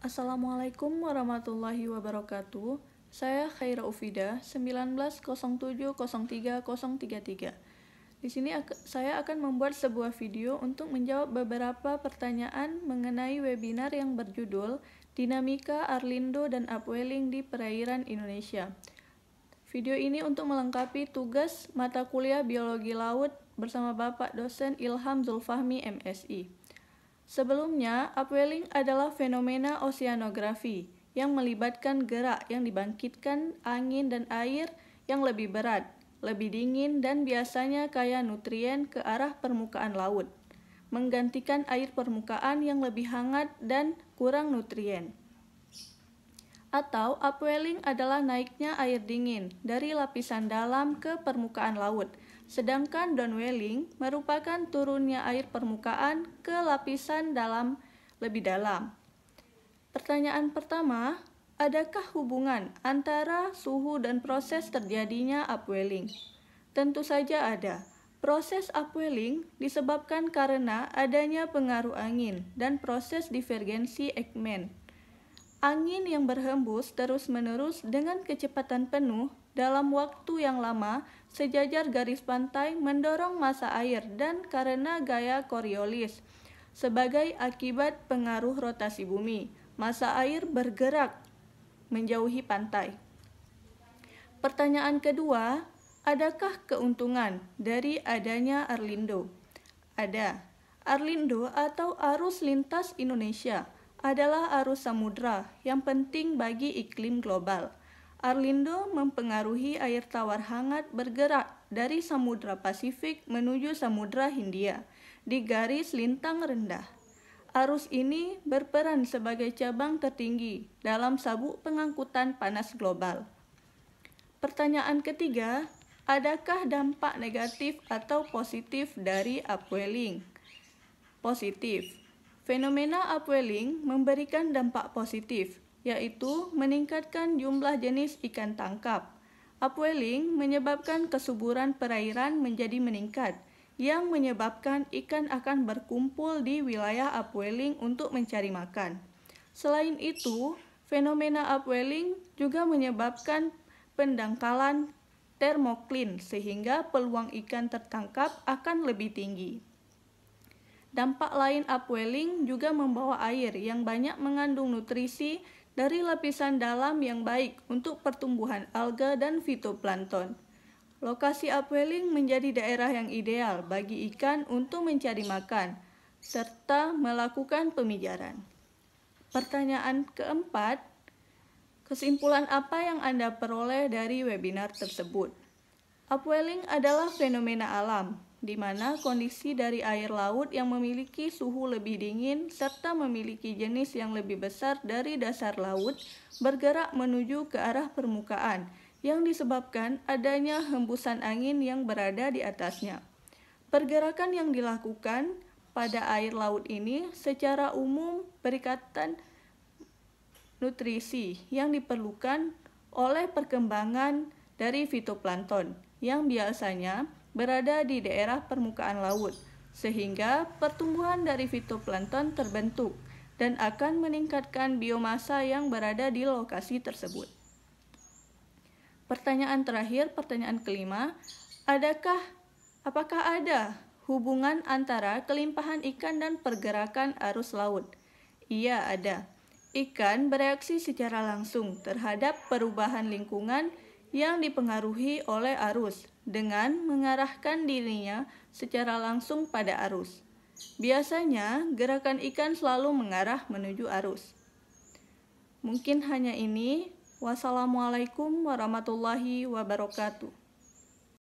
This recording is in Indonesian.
Assalamualaikum warahmatullahi wabarakatuh. Saya Khaira Ufida, 190703033. Di sini saya akan membuat sebuah video untuk menjawab beberapa pertanyaan mengenai webinar yang berjudul Dinamika Arlindo dan Upwelling di Perairan Indonesia. Video ini untuk melengkapi tugas mata kuliah Biologi Laut bersama Bapak dosen Ilham Zulfahmi MSI. Sebelumnya, upwelling adalah fenomena oseanografi yang melibatkan gerak yang dibangkitkan angin dan air yang lebih berat, lebih dingin dan biasanya kaya nutrien ke arah permukaan laut, menggantikan air permukaan yang lebih hangat dan kurang nutrien. Atau upwelling adalah naiknya air dingin dari lapisan dalam ke permukaan laut, Sedangkan downwelling merupakan turunnya air permukaan ke lapisan dalam lebih dalam. Pertanyaan pertama, adakah hubungan antara suhu dan proses terjadinya upwelling? Tentu saja ada. Proses upwelling disebabkan karena adanya pengaruh angin dan proses divergensi Ekman. Angin yang berhembus terus-menerus dengan kecepatan penuh dalam waktu yang lama, sejajar garis pantai mendorong masa air dan karena gaya Coriolis. Sebagai akibat pengaruh rotasi bumi, masa air bergerak menjauhi pantai. Pertanyaan kedua, adakah keuntungan dari adanya Arlindo? Ada. Arlindo atau arus lintas Indonesia adalah arus samudra yang penting bagi iklim global. Arlindo mempengaruhi air tawar hangat bergerak dari Samudra Pasifik menuju Samudra Hindia di garis lintang rendah. Arus ini berperan sebagai cabang tertinggi dalam sabuk pengangkutan panas global. Pertanyaan ketiga, adakah dampak negatif atau positif dari upwelling? Positif. Fenomena upwelling memberikan dampak positif yaitu meningkatkan jumlah jenis ikan tangkap. Upwelling menyebabkan kesuburan perairan menjadi meningkat, yang menyebabkan ikan akan berkumpul di wilayah upwelling untuk mencari makan. Selain itu, fenomena upwelling juga menyebabkan pendangkalan termoklin sehingga peluang ikan tertangkap akan lebih tinggi. Dampak lain upwelling juga membawa air yang banyak mengandung nutrisi dari lapisan dalam yang baik untuk pertumbuhan alga dan fitoplankton. Lokasi upwelling menjadi daerah yang ideal bagi ikan untuk mencari makan serta melakukan pemijaran. Pertanyaan keempat, kesimpulan apa yang Anda peroleh dari webinar tersebut? Upwelling adalah fenomena alam di mana kondisi dari air laut yang memiliki suhu lebih dingin serta memiliki jenis yang lebih besar dari dasar laut bergerak menuju ke arah permukaan yang disebabkan adanya hembusan angin yang berada di atasnya. Pergerakan yang dilakukan pada air laut ini secara umum berikatan nutrisi yang diperlukan oleh perkembangan dari fitoplankton yang biasanya berada di daerah permukaan laut, sehingga pertumbuhan dari fitoplankton terbentuk dan akan meningkatkan biomasa yang berada di lokasi tersebut. Pertanyaan terakhir, pertanyaan kelima, adakah apakah ada hubungan antara kelimpahan ikan dan pergerakan arus laut? Iya, ada. Ikan bereaksi secara langsung terhadap perubahan lingkungan yang dipengaruhi oleh arus dengan mengarahkan dirinya secara langsung pada arus. Biasanya, gerakan ikan selalu mengarah menuju arus. Mungkin hanya ini. Wassalamualaikum warahmatullahi wabarakatuh.